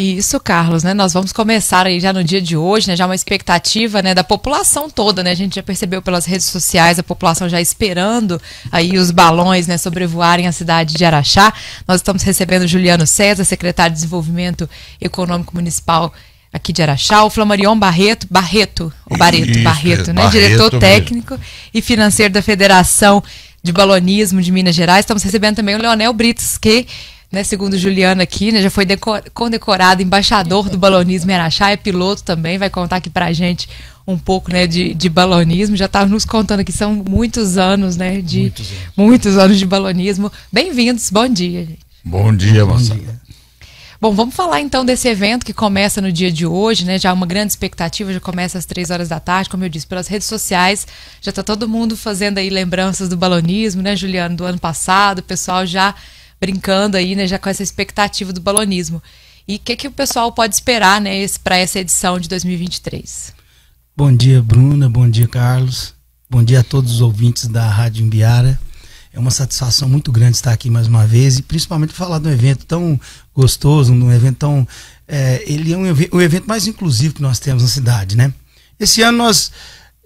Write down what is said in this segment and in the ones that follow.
Isso, Carlos, né? Nós vamos começar aí já no dia de hoje, né? Já uma expectativa, né, da população toda, né? A gente já percebeu pelas redes sociais a população já esperando aí os balões, né, sobrevoarem a cidade de Araxá. Nós estamos recebendo Juliano César, secretário de Desenvolvimento Econômico Municipal aqui de Araxá, o Flamarion Barreto, Barreto, o Barreto, Isso, Barreto, né? Barreto Diretor mesmo. técnico e financeiro da Federação de Balonismo de Minas Gerais. Estamos recebendo também o Leonel Britos, que né, segundo Juliana aqui, né, já foi condecorado embaixador do balonismo em Araxá, é piloto também, vai contar aqui pra gente um pouco né, de, de balonismo, já está nos contando que são muitos anos, né? De, muitos anos, muitos anos de balonismo. Bem-vindos, bom dia. Bom dia, moçada. Bom, bom, vamos falar então desse evento que começa no dia de hoje, né? Já uma grande expectativa, já começa às três horas da tarde, como eu disse, pelas redes sociais. Já está todo mundo fazendo aí lembranças do balonismo, né, Juliano, do ano passado, o pessoal já brincando aí, né, já com essa expectativa do balonismo. E o que, que o pessoal pode esperar né, para essa edição de 2023? Bom dia, Bruna. Bom dia, Carlos. Bom dia a todos os ouvintes da Rádio Imbiara. É uma satisfação muito grande estar aqui mais uma vez e principalmente falar de um evento tão gostoso, um evento tão. É, ele é um, um evento mais inclusivo que nós temos na cidade, né? Esse ano nós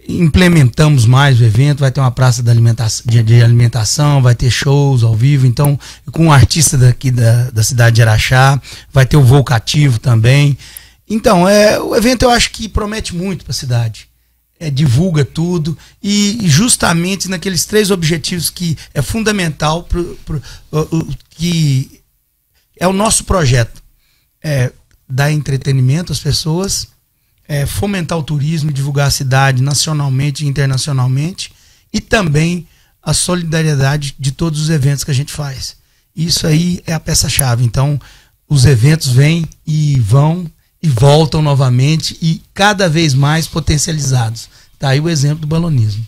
implementamos mais o evento, vai ter uma praça de alimentação, de, de alimentação, vai ter shows ao vivo, então, com um artista daqui da, da cidade de Araxá, vai ter o vocativo também. Então, é, o evento eu acho que promete muito para a cidade. É, divulga tudo e justamente naqueles três objetivos que é fundamental pro, pro, o, que é o nosso projeto. É, dar entretenimento às pessoas, é, fomentar o turismo, divulgar a cidade nacionalmente e internacionalmente e também a solidariedade de todos os eventos que a gente faz. Isso aí é a peça-chave. Então, os eventos vêm e vão e voltam novamente e cada vez mais potencializados. Está aí o exemplo do balonismo.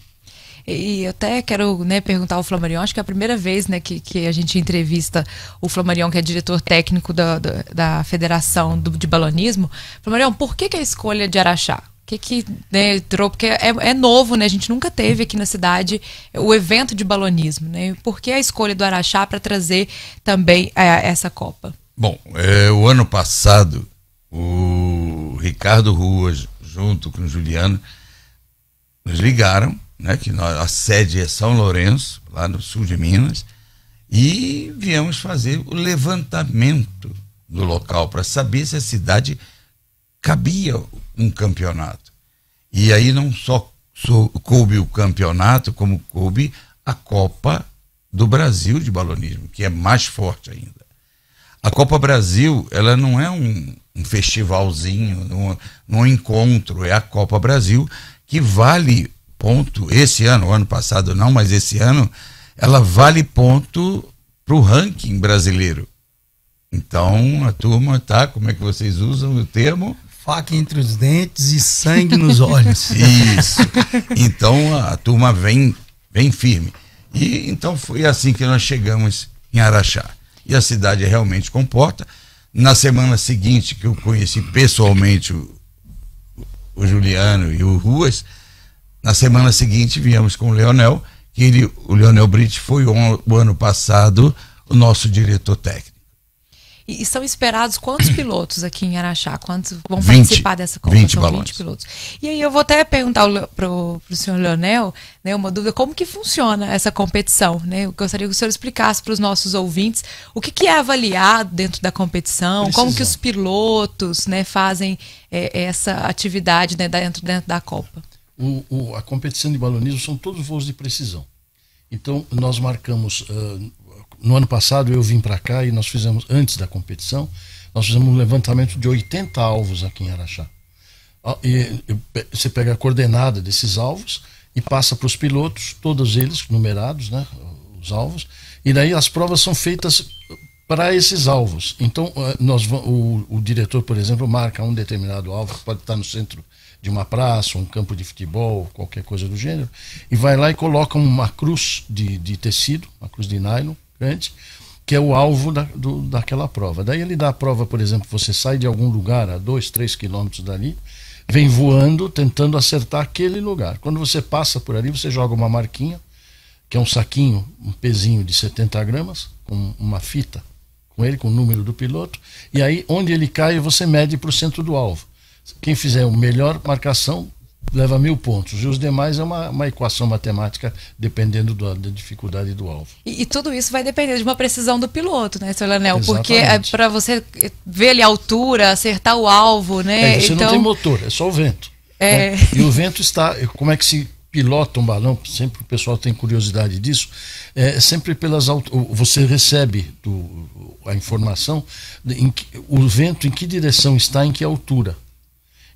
E, até quero né, perguntar ao Flamarion, acho que é a primeira vez né, que, que a gente entrevista o Flamarion, que é diretor técnico da, da, da Federação do, de Balonismo. Flamarion, por que, que é a escolha de Araxá? O que, que né, Porque é, é, novo, né? A gente nunca teve aqui na cidade o evento de balonismo, né? Por que a escolha do Araxá para trazer também é, essa Copa? Bom, é, o ano passado, o Ricardo Ruas, junto com o Juliano, nos ligaram né, que nós, a sede é São Lourenço, lá no sul de Minas, e viemos fazer o levantamento do local para saber se a cidade cabia um campeonato. E aí não só coube o campeonato, como coube a Copa do Brasil de balonismo, que é mais forte ainda. A Copa Brasil, ela não é um, um festivalzinho, um, é um encontro, é a Copa Brasil que vale ponto, esse ano, ano passado não, mas esse ano, ela vale ponto para o ranking brasileiro. Então, a turma tá, como é que vocês usam o termo? Faca entre os dentes e sangue nos olhos. Isso. Então, a, a turma vem, vem firme. E então foi assim que nós chegamos em Araxá. E a cidade realmente comporta. Na semana seguinte, que eu conheci pessoalmente o, o Juliano e o Ruas, na semana seguinte, viemos com o Leonel, que ele, o Leonel Brit foi o ano passado o nosso diretor técnico. E, e são esperados quantos pilotos aqui em Araxá? Quantos vão 20, participar dessa competição? 20, balões. 20 pilotos. E aí eu vou até perguntar para o senhor Leonel né, uma dúvida, como que funciona essa competição? Né? Eu gostaria que o senhor explicasse para os nossos ouvintes o que, que, é avaliado dentro da competição, Precisa. como que os pilotos né, fazem é, essa atividade né, dentro, dentro da Copa o, o, a competição de balonismo são todos voos de precisão. Então, nós marcamos. Uh, no ano passado, eu vim para cá e nós fizemos, antes da competição, nós fizemos um levantamento de 80 alvos aqui em Araxá. Ah, e, e, você pega a coordenada desses alvos e passa para os pilotos, todos eles numerados, né, os alvos, e daí as provas são feitas para esses alvos. Então, ah, nós, o, o diretor, por exemplo, marca um determinado alvo que pode estar no centro de uma praça, um campo de futebol, qualquer coisa do gênero, e vai lá e coloca uma cruz de, de tecido, uma cruz de nylon grande, que é o alvo da, do, daquela prova. Daí ele dá a prova, por exemplo, você sai de algum lugar a dois, três quilômetros dali, vem voando tentando acertar aquele lugar. Quando você passa por ali, você joga uma marquinha, que é um saquinho, um pezinho de 70 gramas, com uma fita com ele, com o número do piloto, e aí onde ele cai você mede para o centro do alvo quem fizer a melhor marcação leva mil pontos. E os demais é uma, uma equação matemática, dependendo do, da dificuldade do alvo. E, e, tudo isso vai depender de uma precisão do piloto, né, seu Lanel? Porque é para você ver ali a altura, acertar o alvo, né? É, você então... não tem motor, é só o vento. É... Né? E o vento está. Como é que se pilota um balão? Sempre o pessoal tem curiosidade disso. É, é sempre pelas você recebe do, a informação em que, o vento em que direção está, em que altura.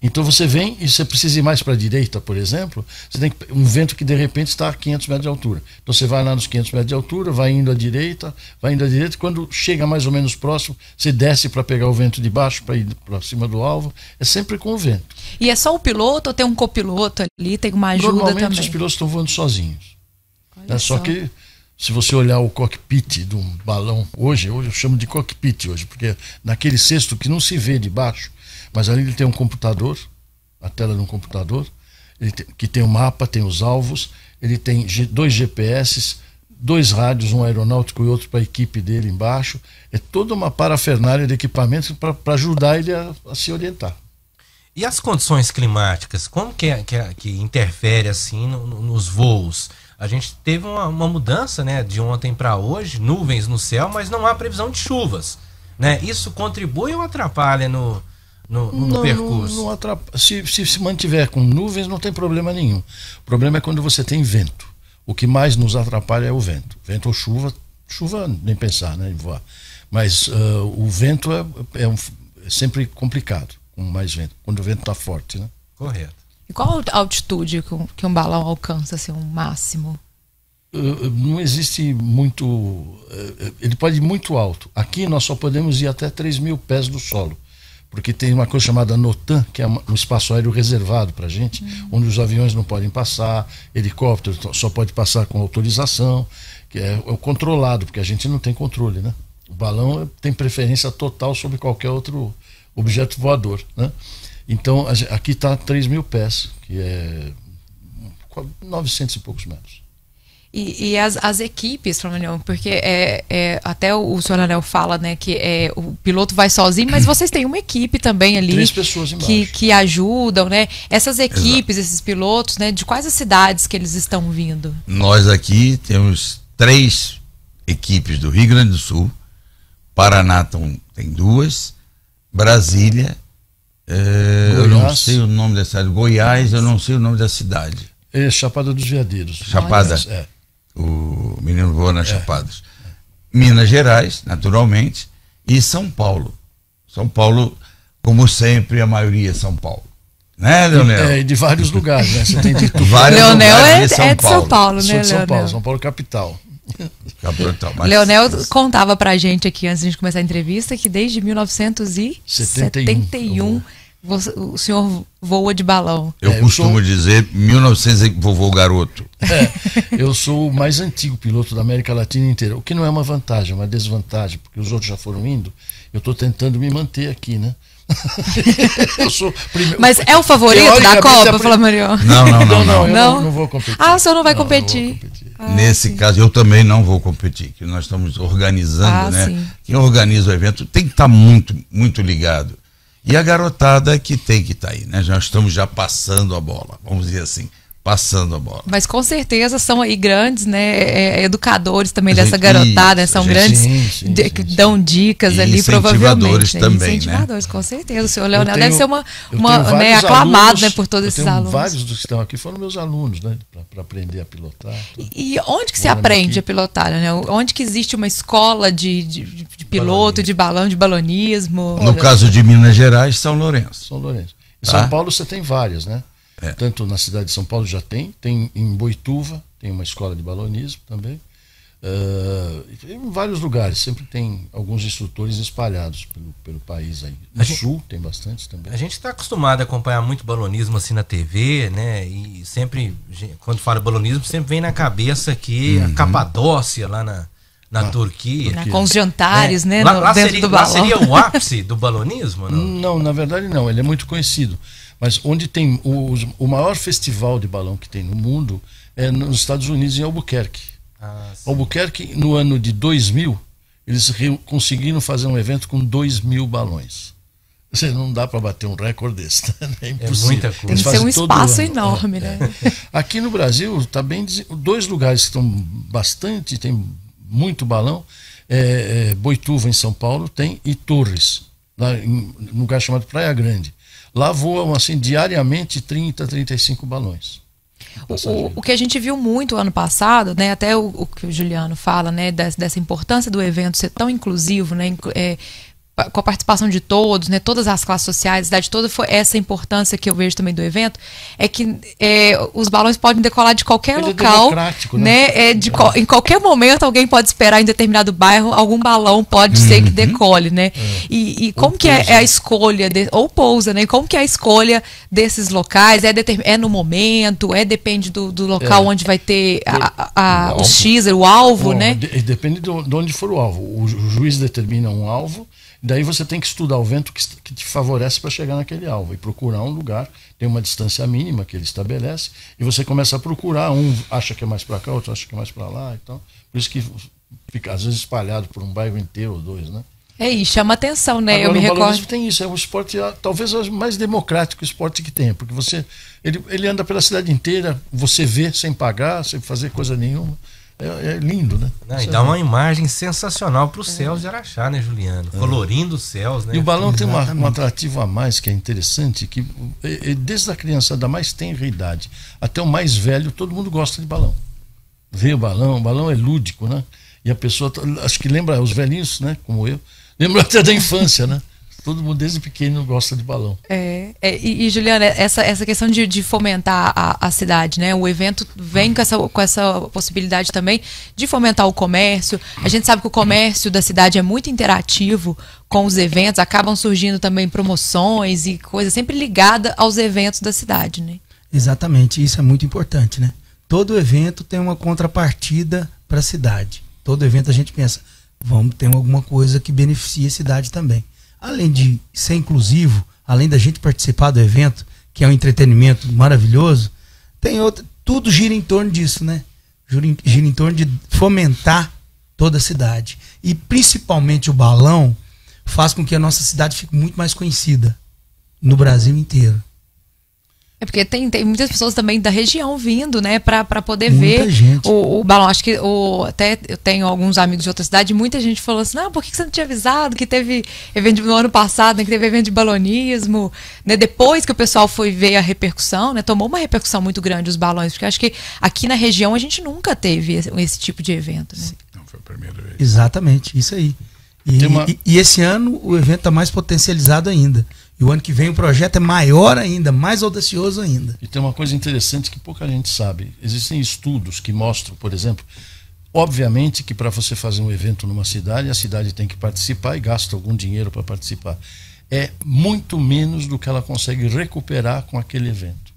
Então você vem e você precisa ir mais para a direita, por exemplo, você tem um vento que de repente está a 500 metros de altura. Então você vai lá nos 500 metros de altura, vai indo à direita, vai indo à direita, quando chega mais ou menos próximo, você desce para pegar o vento de baixo, para ir para cima do alvo, é sempre com o vento. E é só o piloto ou tem um copiloto ali, tem uma ajuda Normalmente também? Normalmente os pilotos estão voando sozinhos. É Só. só que se você olhar o cockpit de um balão hoje, hoje eu chamo de cockpit hoje, porque naquele cesto que não se vê de baixo, mas ali ele tem um computador, a tela de um computador, tem, que tem o um mapa, tem os alvos, ele tem dois GPS, dois rádios, um aeronáutico e outro para a equipe dele embaixo. É toda uma parafernália de equipamentos para ajudar ele a, a, se orientar. E as condições climáticas, como que, é, que, é, que, interfere assim no, no, nos voos? A gente teve uma, uma mudança né, de ontem para hoje, nuvens no céu, mas não há previsão de chuvas. Né? Isso contribui ou atrapalha no, no, no não, percurso? Não, não atrap... se, se, se mantiver com nuvens, não tem problema nenhum. O problema é quando você tem vento. O que mais nos atrapalha é o vento. Vento ou chuva, chuva nem pensar, né? Voar. Mas uh, o vento é, é, um, é, sempre complicado com mais vento, quando o vento está forte, né? Correto. E qual a altitude que um, que um balão alcança, assim, um máximo? Uh, não existe muito. Uh, ele pode ir muito alto. Aqui nós só podemos ir até 3 mil pés do solo porque tem uma coisa chamada NOTAN, que é um espaço aéreo reservado para a gente, uhum. onde os aviões não podem passar, helicóptero só pode passar com autorização, que é, é controlado, porque a gente não tem controle, né? O balão eh, tem preferência total sobre qualquer outro objeto voador, né? Então, aqui está 3 mil pés, que é 900 hum, e poucos metros. E, e as, as, equipes, Flamanel, porque é, é, até o, o senhor Anel fala, né, que é, o piloto vai sozinho, mas vocês têm uma equipe também ali. Três pessoas Que, que ajudam, né? Essas equipes, Exato. esses pilotos, né, de quais as cidades que eles estão vindo? Nós aqui temos três equipes do Rio Grande do Sul, Paraná tem duas, Brasília, é, eu não sei o nome da cidade, Goiás, eu não sei o nome da cidade. É Chapada dos Veadeiros. Chapada. É o Menino Voa nas é. Chapadas. Minas Gerais, naturalmente, e São Paulo. São Paulo, como sempre, a maioria é São Paulo. Né, Leonel? É, de vários lugares, né? Você tem de tudo. Vários Leonel é, é, de São, é de São Paulo, Paulo né, de São Leonel? Paulo, São Paulo é capital. Capital, mas... Leonel contava pra gente aqui antes de começar a entrevista que desde 1971 71. Você, o senhor voa de balão. Eu é, costumo eu sou... dizer 1900 vovô garoto. É, eu sou o mais antigo piloto da América Latina inteira, o que não é uma vantagem, é uma desvantagem, porque os outros já foram indo. Eu estou tentando me manter aqui, né? eu sou primeiro. Mas é o favorito da Copa, prim... fala Marion. Não, não, não, não. não, não, não vou competir. Ah, o senhor não vai competir. competir. Ah, Nesse sim. caso, eu também não vou competir, que nós estamos organizando, ah, né? Sim. Quem organiza o evento tem que estar tá muito, muito ligado. E a garotada que tem que estar tá aí, né? Já estamos já passando a bola, vamos dizer assim passando a bola. Mas com certeza são aí grandes, né? É, é, é educadores também gente, dessa garotada, isso, são gente, grandes gente, que dão dicas e ali, provavelmente. Né? Também, né? incentivadores, né? com certeza. O senhor Leonel tenho, deve ser uma, uma né, aclamado né, alunos, né, por todos esses alunos. Vários dos que estão aqui foram meus alunos, né? Para aprender a pilotar. E, e onde que se aprende aqui. a pilotar, né? Onde que existe uma escola de, de, de piloto, de balão, de balonismo? No caso de Minas Gerais, São Lourenço. São Lourenço. Em São tá? Paulo você tem várias, né? É. Tanto na cidade de São Paulo já tem, tem em Boituva, tem uma escola de balonismo também. Uh, em vários lugares, sempre tem alguns instrutores espalhados pelo, pelo país aí. No sul tem bastante também. A gente está acostumado a acompanhar muito balonismo assim na TV, né? E sempre, quando fala balonismo, sempre vem na cabeça que uhum. a Capadócia lá na, na ah, Turquia. Na, com os é, jantares, né? né? Lá, lá, seria, lá, seria, o ápice do balonismo? Não? não, na verdade não. Ele é muito conhecido. Mas onde tem o, o maior festival de balão que tem no mundo é nos Estados Unidos, em Albuquerque. Ah, Albuquerque, no ano de 2000, eles conseguiram fazer um evento com 2 mil balões. Você não dá para bater um recorde desse, né? é, é impossível. É Tem que ser um espaço enorme, é. né? É. Aqui no Brasil tá bem dois lugares que estão bastante, tem muito balão, é, é, Boituva em São Paulo tem e Torres, lá em, num lugar chamado Praia Grande. Lá voam assim diariamente 30, 35 balões. O, o, que a gente viu muito ano passado, né, até o, o que o Juliano fala, né, dessa, dessa, importância do evento ser tão inclusivo, né, é, com a participação de todos, né, todas as classes sociais, a cidade toda, foi essa importância que eu vejo também do evento, é que é, os balões podem decolar de qualquer Ele local, é né, né? É de, em qualquer momento alguém pode esperar em determinado bairro, algum balão pode uhum. ser que decole, né, é. e, e como ou que é, é, a escolha, de, ou pousa, né, como que é a escolha desses locais, é, determin, é no momento, é depende do, do local é. onde vai ter a, a, a o, X, o alvo, Bom, né? De, depende de onde for o alvo, o juiz determina um alvo, Daí você tem que estudar o vento que, que te favorece para chegar naquele alvo e procurar um lugar. Tem uma distância mínima que ele estabelece e você começa a procurar. Um acha que é mais para cá, outro acha que é mais para lá. Então, por isso que fica às vezes espalhado por um bairro inteiro ou dois, né? É, e chama atenção, né? Agora, Eu me recordo. tem isso, é o esporte, é, talvez é o mais democrático esporte que tem, porque você ele, ele anda pela cidade inteira, você vê sem pagar, sem fazer coisa nenhuma. É, é lindo, né? Não, e dá uma imagem sensacional para os é. céus de Araxá, né, Juliano? É. Colorindo os céus, né? E o balão tem uma, um atrativo a mais que é interessante, que desde a criança da mais tenra idade até o mais velho, todo mundo gosta de balão. Vê o balão, o balão é lúdico, né? E a pessoa, acho que lembra, os velhinhos, né, como eu, lembra até da infância, né? Todo mundo desde pequeno gosta de balão. É, é. e, e Juliana, essa, essa questão de, de fomentar a, a, cidade, né? O evento vem com essa, com essa possibilidade também de fomentar o comércio. A gente sabe que o comércio da cidade é muito interativo com os eventos, acabam surgindo também promoções e coisa sempre ligada aos eventos da cidade, né? Exatamente, isso é muito importante, né? Todo evento tem uma contrapartida para a cidade. Todo evento a gente pensa, vamos ter alguma coisa que beneficie a cidade também além de ser inclusivo, além da gente participar do evento, que é um entretenimento maravilhoso, tem outro, tudo gira em torno disso, né? Gira em, gira em torno de fomentar toda a cidade. E principalmente o balão faz com que a nossa cidade fique muito mais conhecida no Brasil inteiro. É porque tem, tem muitas pessoas também da região vindo, né, para poder muita ver gente. O, o, balão. Acho que o, até eu tenho alguns amigos de outra cidade, muita gente falou assim: não, ah, por que você não tinha avisado que teve evento no ano passado, né, que teve evento de balonismo? Né, depois que o pessoal foi ver a repercussão, né, tomou uma repercussão muito grande os balões, porque acho que aqui na região a gente nunca teve esse, esse tipo de evento. Né? Não foi a primeira vez. Exatamente, isso aí. E, uma... e, e esse ano o evento está mais potencializado ainda e o ano que vem o projeto é maior ainda, mais audacioso ainda. E tem uma coisa interessante que pouca gente sabe. Existem estudos que mostram, por exemplo, obviamente que para você fazer um evento numa cidade, a cidade tem que participar e gasta algum dinheiro para participar. É muito menos do que ela consegue recuperar com aquele evento.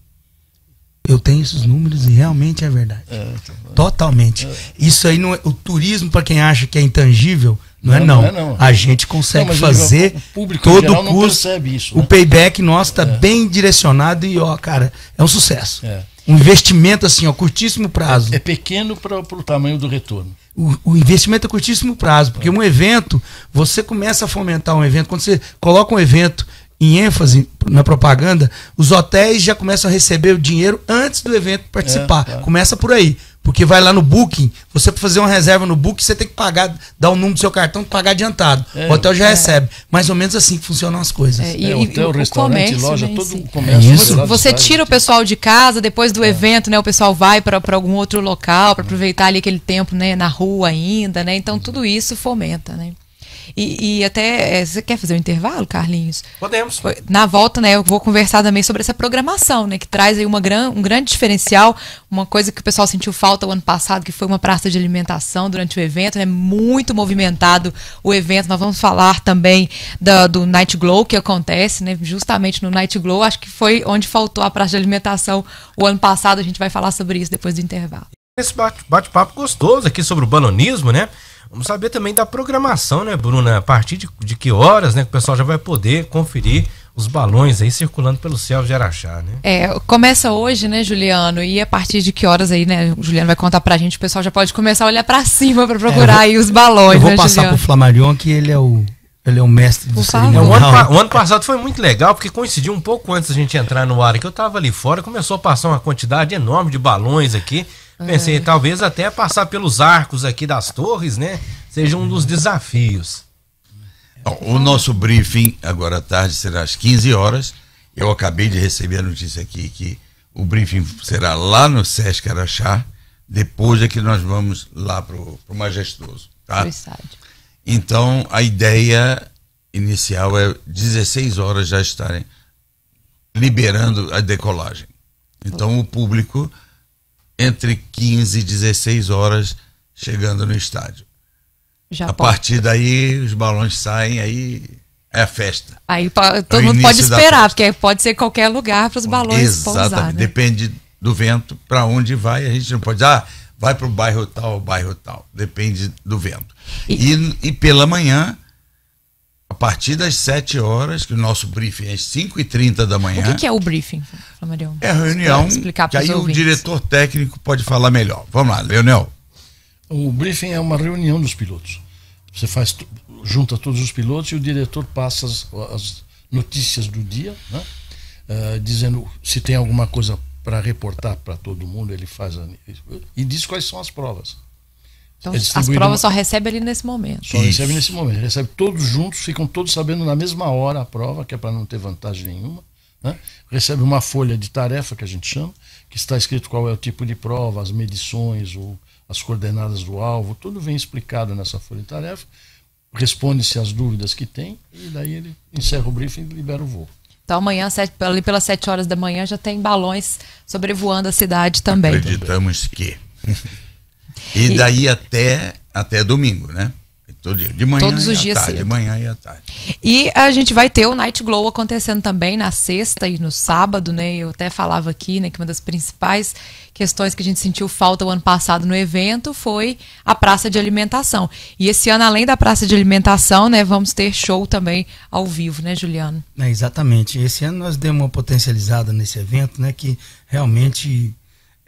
Eu tenho esses números e realmente é verdade. É, então, Totalmente. É. Isso aí não é, o turismo para quem acha que é intangível, não, é não é não. não, é, não. A gente consegue não, fazer digo, todo o curso. Isso, né? O payback nosso está é. bem direcionado e ó, cara, é um sucesso. É. Um investimento assim, ó, curtíssimo prazo. É, pequeno para o tamanho do retorno. O, o, investimento é curtíssimo prazo, porque um evento, você começa a fomentar um evento, quando você coloca um evento em ênfase na propaganda, os hotéis já começam a receber o dinheiro antes do evento participar. É, tá. Começa por aí. Porque vai lá no Booking, você para fazer uma reserva no Booking, você tem que pagar, dar o número do seu cartão, pagar adiantado. É, o hotel já é. recebe. Mais ou menos assim que funcionam as coisas. É, é e, é, hotel, e, restaurante, comércio, loja, né, todo o comércio. É isso. Você tira o pessoal de casa, depois do é. evento, né? O pessoal vai para algum outro local para aproveitar ali aquele tempo, né? Na rua ainda, né? Então tudo isso fomenta, né? E, e até. É, você quer fazer um intervalo, Carlinhos? Podemos. Na volta, né, eu vou conversar também sobre essa programação, né? Que traz aí uma gran, um grande diferencial. Uma coisa que o pessoal sentiu falta o ano passado, que foi uma praça de alimentação durante o evento, né? Muito movimentado o evento. Nós vamos falar também da, do Night Glow que acontece, né? Justamente no Night Glow, acho que foi onde faltou a praça de alimentação o ano passado. A gente vai falar sobre isso depois do intervalo. Esse bate-papo gostoso aqui sobre o bananismo, né? Vamos saber também da programação, né, Bruna? A partir de, de que horas, né, que o pessoal já vai poder conferir os balões aí circulando pelo céu de Araxá, né? É, começa hoje, né, Juliano? E a partir de que horas aí, né? O Juliano vai contar pra gente, o pessoal já pode começar a olhar para cima para é, procurar é, aí os balões, Eu vou né, passar Juliano? pro Flamarion, que ele é o ele é o mestre do cerimonial. É, o ano, o ano passado foi muito legal, porque coincidiu um pouco antes da gente entrar no ar, que eu estava ali fora, começou a passar uma quantidade enorme de balões aqui. Pensei, é. talvez até passar pelos arcos aqui das torres, né? Seja um dos desafios. O nosso briefing, agora à tarde, será às 15 horas. Eu acabei de receber a notícia aqui que o briefing será lá no Sesc Araxá. Depois é que nós vamos lá para o Majestoso. Tá? Então, a ideia inicial é 16 horas já estarem liberando a decolagem. Então, o público entre 15 e 16 horas chegando no estádio. Já a pode. partir daí os balões saem aí é a festa. Aí é todo é mundo pode esperar, porque pode ser qualquer lugar para os balões Exatamente. pousar. Né? Depende do vento para onde vai. A gente não pode dizer, ah, vai para o bairro tal, bairro tal. Depende do vento. E, e, e pela manhã partir das 7 horas, que o nosso briefing é às 5h30 da manhã. O que, que é o briefing, Flamarion? É a reunião explicar que aí ouvintes. o diretor técnico pode falar melhor. Vamos lá, Leonel. O briefing é uma reunião dos pilotos. Você faz, junta todos os pilotos e o diretor passa as, as notícias do dia, né? uh, dizendo se tem alguma coisa para reportar para todo mundo, ele faz a, e diz quais são as provas. Então, é as provas só recebe ali nesse momento. Só Isso. recebe nesse momento. Recebe todos juntos, ficam todos sabendo na mesma hora a prova, que é para não ter vantagem nenhuma. Né? Recebe uma folha de tarefa, que a gente chama, que está escrito qual é o tipo de prova, as medições, ou as coordenadas do alvo, tudo vem explicado nessa folha de tarefa. Responde-se as dúvidas que tem e daí ele encerra o briefing e libera o voo. Então amanhã, sete, ali pelas 7 horas da manhã, já tem balões sobrevoando a cidade também. Acreditamos que. E, e daí até, até domingo, né? Todo dia, de manhã Todos os dias tarde, cedo. de manhã e à tarde. E a gente vai ter o Night Glow acontecendo também na sexta e no sábado, né? Eu até falava aqui, né, que uma das principais questões que a gente sentiu falta o ano passado no evento foi a praça de alimentação. E esse ano, além da praça de alimentação, né, vamos ter show também ao vivo, né, Juliano? É, exatamente. Esse ano nós demos uma potencializada nesse evento, né, que realmente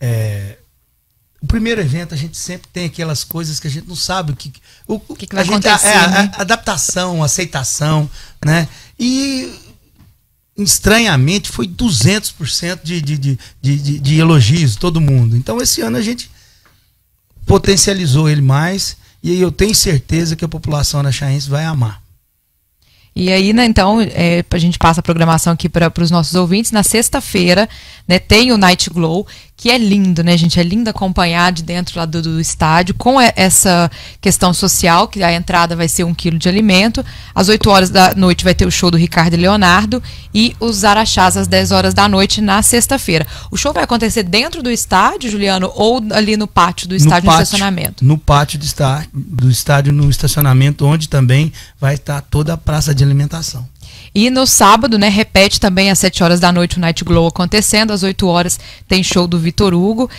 é, o primeiro evento a gente sempre tem aquelas coisas que a gente não sabe o que o, o que, que, vai a gente, acontecer, é, né? a, a adaptação, aceitação, né? E estranhamente foi 200% de, de, de, de, de elogios todo mundo. Então esse ano a gente potencializou ele mais e eu tenho certeza que a população Chaense vai amar. E aí, né, então, é, a gente passa a programação aqui para os nossos ouvintes. Na sexta-feira, né, tem o Night Glow, que é lindo, né, gente? É lindo acompanhar de dentro lá do, do estádio, com essa questão social, que a entrada vai ser um quilo de alimento. Às 8 horas da noite vai ter o show do Ricardo e Leonardo e os Araxás às 10 horas da noite na sexta-feira. O show vai acontecer dentro do estádio, Juliano, ou ali no pátio do estádio no, pátio, no estacionamento? No pátio do estádio, do estádio, no estacionamento, onde também vai estar toda a praça de alimentação. E no sábado, né, repete também às 7 horas da noite o Night Glow acontecendo, às 8 horas tem show do Vitor Hugo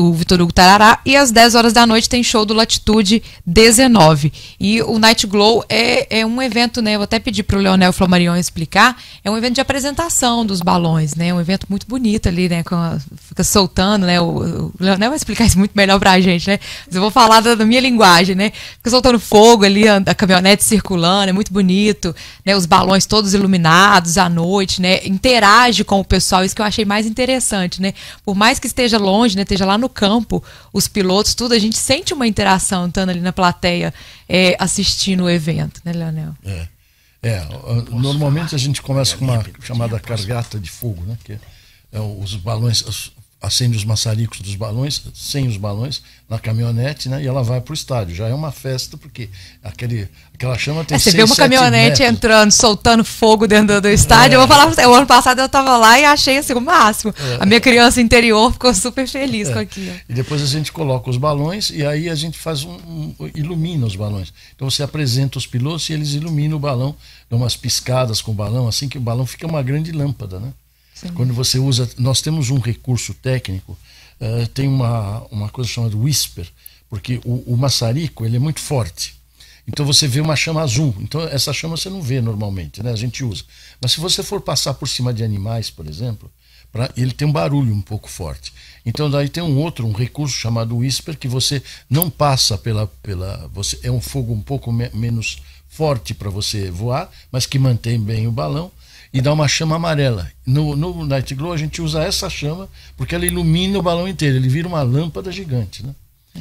o Vitor Hugo Tarará. E às 10 horas da noite tem show do Latitude 19. E o Night Glow é, é um evento, né? Eu até pedir para o Leonel Flamarion explicar. É um evento de apresentação dos balões, né? Um evento muito bonito ali, né? A, fica soltando, né? O, o, Leonel vai explicar isso muito melhor para a gente, né? Mas eu vou falar da, da, minha linguagem, né? Fica soltando fogo ali, a, a caminhonete circulando, é muito bonito, né? Os balões todos iluminados à noite, né? Interage com o pessoal, isso que eu achei mais interessante, né? Por mais que esteja longe, né? Esteja lá no no campo, os pilotos, tudo, a gente sente uma interação estando ali na plateia é, assistindo o evento, né, Leonel? É. é normalmente falar. a gente começa é, com uma chamada cargata de fogo, né? Que é, é os balões, acende os maçaricos dos balões, sem os balões, na caminhonete, né? E ela vai para o estádio. Já é uma festa, porque aquele, aquela chama tem é, Você seis, vê uma caminhonete metros. entrando, soltando fogo dentro do estádio. É. Eu vou falar você, o ano passado eu estava lá e achei assim o máximo. É. A minha criança interior ficou super feliz é. com aquilo. E depois a gente coloca os balões e aí a gente faz um, um, ilumina os balões. Então você apresenta os pilotos e eles iluminam o balão, dão umas piscadas com o balão, assim que o balão fica uma grande lâmpada, né? Quando você usa, nós temos um recurso técnico, uh, tem uma, uma coisa chamada whisper, porque o, o maçarico ele é muito forte. Então você vê uma chama azul. Então essa chama você não vê normalmente, né? A gente usa. Mas se você for passar por cima de animais, por exemplo, pra, ele tem um barulho um pouco forte. Então daí tem um outro, um recurso chamado whisper que você não passa pela pela você é um fogo um pouco me, menos forte para você voar, mas que mantém bem o balão e dá uma chama amarela. No, no Night Glow a gente usa essa chama porque ela ilumina o balão inteiro, ele vira uma lâmpada gigante, né?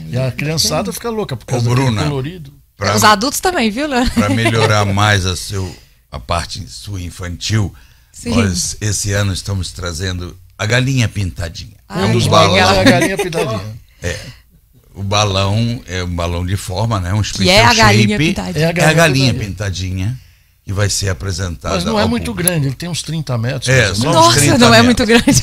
E a criançada fica louca por causa Ô, Bruna, colorido. Pra, Os adultos também, viu, Léo? Para melhorar mais a, seu, a parte sua infantil, Sim. nós esse ano estamos trazendo a galinha pintadinha. Ai, é um dos balões. É a galinha pintadinha. é. O balão é um balão de forma, né? Um é special é shape. É a galinha, é a galinha pintadinha. pintadinha e vai ser apresentada. Mas não é muito público. grande, ele tem uns 30 metros. É, só Nossa, 30 não metros. é muito grande.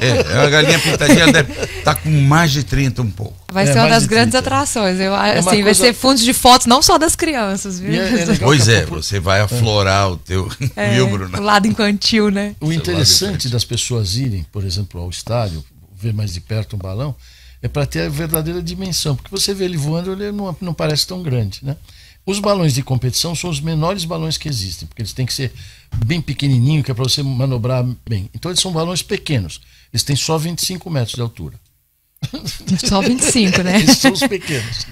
É, é, uma galinha pintadinha deve estar tá com mais de 30 um pouco. Vai é, ser uma das grandes 30. atrações. Eu, é assim, coisa... Vai ser fundo de fotos não só das crianças, viu? É, é pois é, você vai aflorar o teu viu, né? O lado infantil, né? O interessante das pessoas irem, por exemplo, ao estádio, ver mais de perto um balão, é para ter a verdadeira dimensão. Porque você vê ele voando, ele não, não parece tão grande, né? Os balões de competição são os menores balões que existem, porque eles têm que ser bem pequenininho, que é para você manobrar bem. Então eles são balões pequenos. Eles têm só 25 metros de altura. Só 25, né? eles são os pequenos.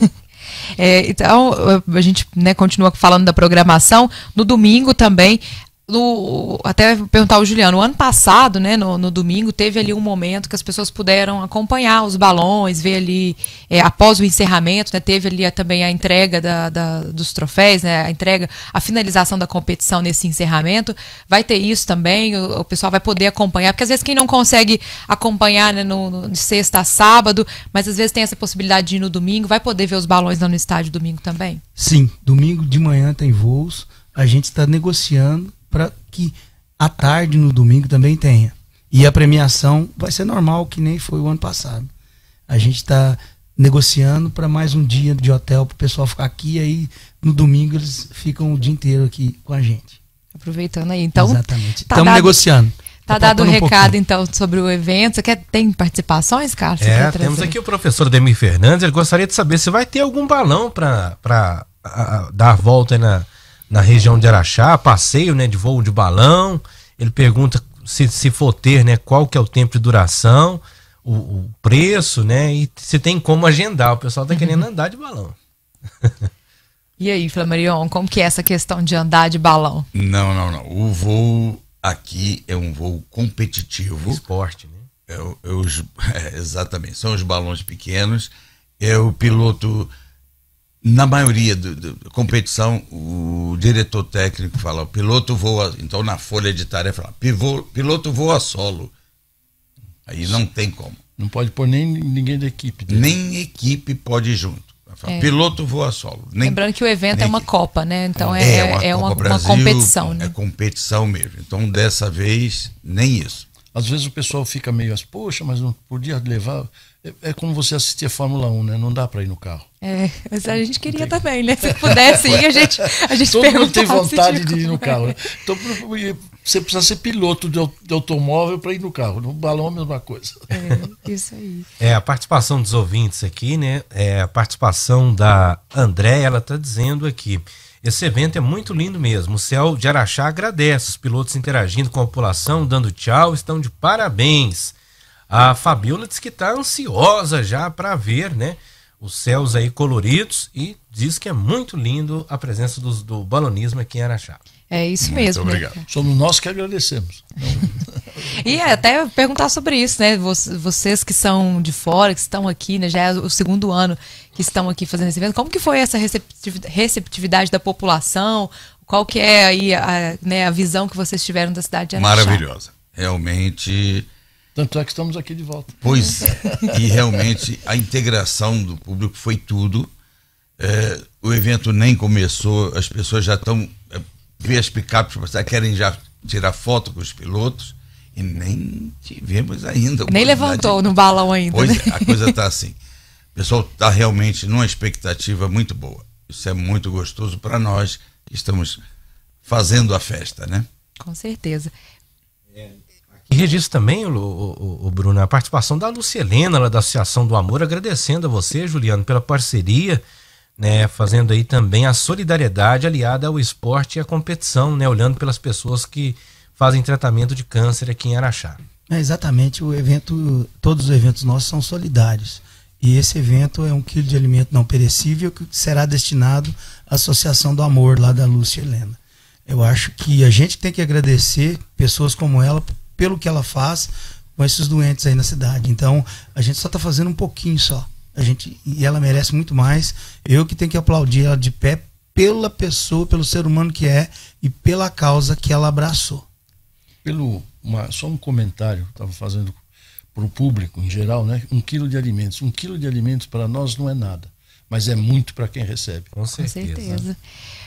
É, então, a gente né, continua falando da programação. No domingo também, no, até perguntar ao Juliano, o ano passado, né, no, no, domingo, teve ali um momento que as pessoas puderam acompanhar os balões, ver ali, é, após o encerramento, né, teve ali também a entrega da, da, dos troféus, né, a entrega, a finalização da competição nesse encerramento. Vai ter isso também, o, o pessoal vai poder acompanhar, porque às vezes quem não consegue acompanhar né, no, no, de sexta a sábado, mas às vezes tem essa possibilidade de ir no domingo, vai poder ver os balões lá no estádio domingo também? Sim, domingo de manhã tem voos, a gente está negociando para que à tarde, no domingo, também tenha. E a premiação vai ser normal, que nem foi o ano passado. A gente está negociando para mais um dia de hotel para o pessoal ficar aqui, e aí no domingo eles ficam o dia inteiro aqui com a gente. Aproveitando aí, então. Exatamente. Estamos tá negociando. Tá, tá dado o um recado, pouquinho. então, sobre o evento. Você quer, tem participações, Carlos? É, temos aqui o professor Demir Fernandes. Ele gostaria de saber se vai ter algum balão para dar a volta na, na região de Araxá, passeio né, de voo de balão. Ele pergunta se, se for ter, né, qual que é o tempo de duração, o, o preço, né? E se tem como agendar. O pessoal tá querendo uhum. andar de balão. e aí, Flamarion, como que é essa questão de andar de balão? Não, não, não. O voo aqui é um voo competitivo. Esporte, né? É, é, os, é, exatamente. São os balões pequenos. É o piloto na maioria da competição, o diretor técnico fala, o piloto voa, então na folha de tarefa fala, pivô, piloto voa solo. Aí não tem como. Não pode pôr nem ninguém da equipe. Dele. Nem equipe pode ir junto. Fala, é. Piloto voa solo. Nem, Lembrando que o evento é uma Copa, né? Então é, é, uma, é uma, Brasil, uma, competição. Né? É competição mesmo. Então dessa vez, nem isso. Às vezes o pessoal fica meio assim, poxa, mas não podia levar. É, é como você assistir a Fórmula 1, né? Não dá para ir no carro. É, mas a gente queria tem... também, né? Se pudesse ir, a gente, a gente Todo mundo tem vontade de ir no é. carro. Né? Então, você precisa ser piloto de, automóvel para ir no carro. No balão é a mesma coisa. É, isso aí. É, a participação dos ouvintes aqui, né? É, a participação da André, ela está dizendo aqui. Esse evento é muito lindo mesmo. O céu de Araxá agradece. Os pilotos interagindo com a população, dando tchau, estão de parabéns. A Fabiola diz que está ansiosa já para ver, né? Os céus aí coloridos e diz que é muito lindo a presença do balonismo aqui em Araxá. É isso mesmo. Muito né? obrigado. Somos nós que agradecemos. Então... E é, até perguntar sobre isso, né? Vocês que são de fora, que estão aqui, né? Já é o segundo ano que estão aqui fazendo esse evento. Como que foi essa receptividade da população? Qual que é aí a, né, a visão que vocês tiveram da cidade de Araxá? Maravilhosa. Realmente... Tanto é que estamos aqui de volta. Pois é. e realmente a integração do público foi tudo. É, o evento nem começou, as pessoas já estão... É, vê as picapes, tipo assim, ah, querem já tirar foto com os pilotos e nem tivemos ainda. Nem levantou no balão ainda. Pois né? É, a coisa está assim. O pessoal está realmente numa expectativa muito boa. Isso é muito gostoso para nós que estamos fazendo a festa, né? Com certeza. E registro também, o, o, o, Bruno, a participação da Lucielena, lá da Associação do Amor, agradecendo a você, Juliano, pela parceria, né, fazendo aí também a solidariedade aliada ao esporte e à competição, né, olhando pelas pessoas que fazem tratamento de câncer aqui em Araxá. É exatamente, o evento, todos os eventos nossos são solidários. E esse evento é um quilo de alimento não perecível que será destinado à Associação do Amor, lá da Lúcia Helena. Eu acho que a gente tem que agradecer pessoas como ela pelo que ela faz com esses doentes aí na cidade. Então, a gente só está fazendo um pouquinho só. A gente, e ela merece muito mais. Eu que tenho que aplaudir ela de pé pela pessoa, pelo ser humano que é e pela causa que ela abraçou pelo uma, só um comentário que estava fazendo para o público em geral, né? Um quilo de alimentos, um quilo de alimentos para nós não é nada mas é muito para quem recebe. Com certeza. Com certeza.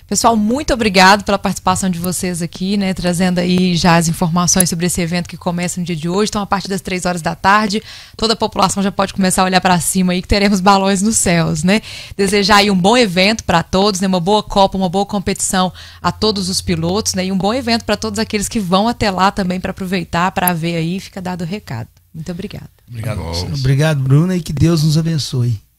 Pessoal, muito obrigado pela participação de vocês aqui, né? Trazendo aí já as informações sobre esse evento que começa no dia de hoje. Então, a partir das três horas da tarde, toda a população já pode começar a olhar para cima aí que teremos balões nos céus, né? Desejar aí um bom evento para todos, né? Uma boa Copa, uma boa competição a todos os pilotos, né? E um bom evento para todos aqueles que vão até lá também para aproveitar, para ver aí, fica dado o recado. Muito obrigado. Tá obrigado. Obrigado, Bruna, e que Deus nos abençoe.